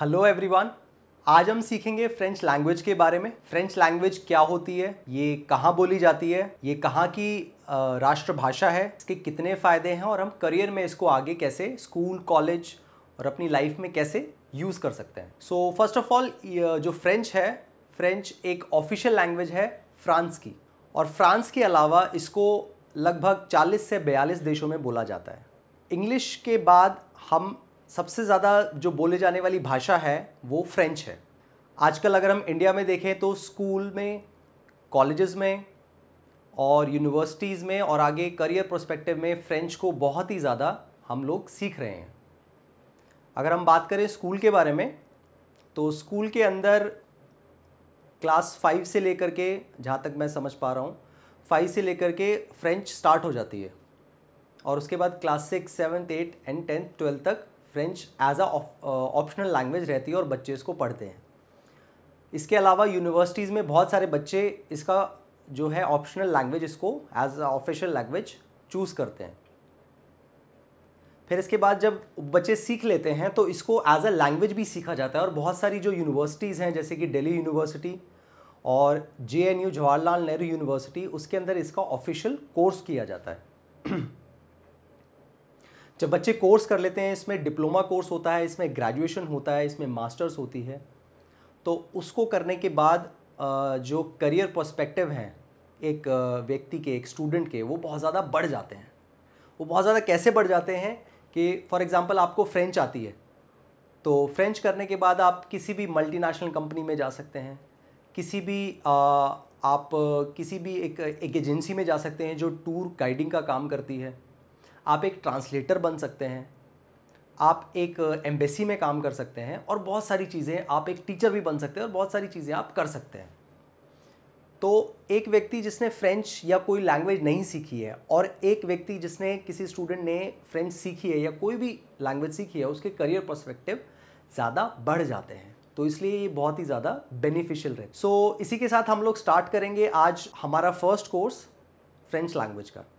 hello everyone आज हम सीखेंगे फ्रेंच लैंग्वेज के बारे में फ्रेंच लैंग्वेज क्या होती है ये कहाँ बोली जाती है ये कहाँ की राष्ट्रभाषा है इसके कितने फ़ायदे हैं और हम करियर में इसको आगे कैसे स्कूल कॉलेज और अपनी लाइफ में कैसे यूज़ कर सकते हैं सो फर्स्ट ऑफ ऑल जो फ्रेंच है फ्रेंच एक ऑफिशियल लैंग्वेज है फ्रांस की और फ्रांस के अलावा इसको लगभग 40 से 42 देशों में बोला जाता है इंग्लिश के बाद हम सबसे ज़्यादा जो बोले जाने वाली भाषा है वो फ्रेंच है आजकल अगर हम इंडिया में देखें तो स्कूल में कॉलेजेस में और यूनिवर्सिटीज़ में और आगे करियर प्रोस्पेक्टिव में फ्रेंच को बहुत ही ज़्यादा हम लोग सीख रहे हैं अगर हम बात करें स्कूल के बारे में तो स्कूल के अंदर क्लास फाइव से लेकर के जहाँ तक मैं समझ पा रहा हूँ फाइव से लेकर के फ्रेंच स्टार्ट हो जाती है और उसके बाद class six seventh eight and tenth twelfth तक French as a optional language रहती है और बच्चे इसको पढ़ते हैं इसके अलावा यूनिवर्सिटीज़ में बहुत सारे बच्चे इसका जो है ऑप्शनल लैंग्वेज इसको as a official language choose करते हैं फिर इसके बाद जब बच्चे सीख लेते हैं तो इसको एज अ लैंग्वेज भी सीखा जाता है और बहुत सारी जो यूनिवर्सिटीज़ हैं जैसे कि दिल्ली यूनिवर्सिटी और J N U Jawaharlal Nehru university उसके अंदर इसका ऑफिशियल कोर्स किया जाता है जब बच्चे कोर्स कर लेते हैं इसमें डिप्लोमा कोर्स होता है इसमें ग्रेजुएशन होता है इसमें मास्टर्स होती है तो उसको करने के बाद जो करियर पर्सपेक्टिव हैं एक व्यक्ति के एक स्टूडेंट के वो बहुत ज़्यादा बढ़ जाते हैं वो बहुत ज़्यादा कैसे बढ़ जाते हैं कि फॉर एग्ज़ाम्पल आपको फ्रेंच आती है तो फ्रेंच करने के बाद आप किसी भी मल्टीनेशनल कंपनी में जा सकते हैं किसी भी आ, आप किसी भी एक एक एजेंसी में जा सकते हैं जो टूर गाइडिंग का काम करती है आप एक ट्रांसलेटर बन सकते हैं आप एक एम्बेसी में काम कर सकते हैं और बहुत सारी चीज़ें आप एक टीचर भी बन सकते हैं और बहुत सारी चीज़ें आप कर सकते हैं तो एक व्यक्ति जिसने फ्रेंच या कोई लैंग्वेज नहीं सीखी है और एक व्यक्ति जिसने किसी स्टूडेंट ने फ्रेंच सीखी है या कोई भी लैंग्वेज सीखी है उसके करियर पर्सपेक्टिव ज़्यादा बढ़ जाते हैं तो इसलिए ये बहुत ही ज़्यादा बेनिफिशियल रहे सो so, इसी के साथ हम लोग स्टार्ट करेंगे आज हमारा फर्स्ट कोर्स फ्रेंच लैंग्वेज का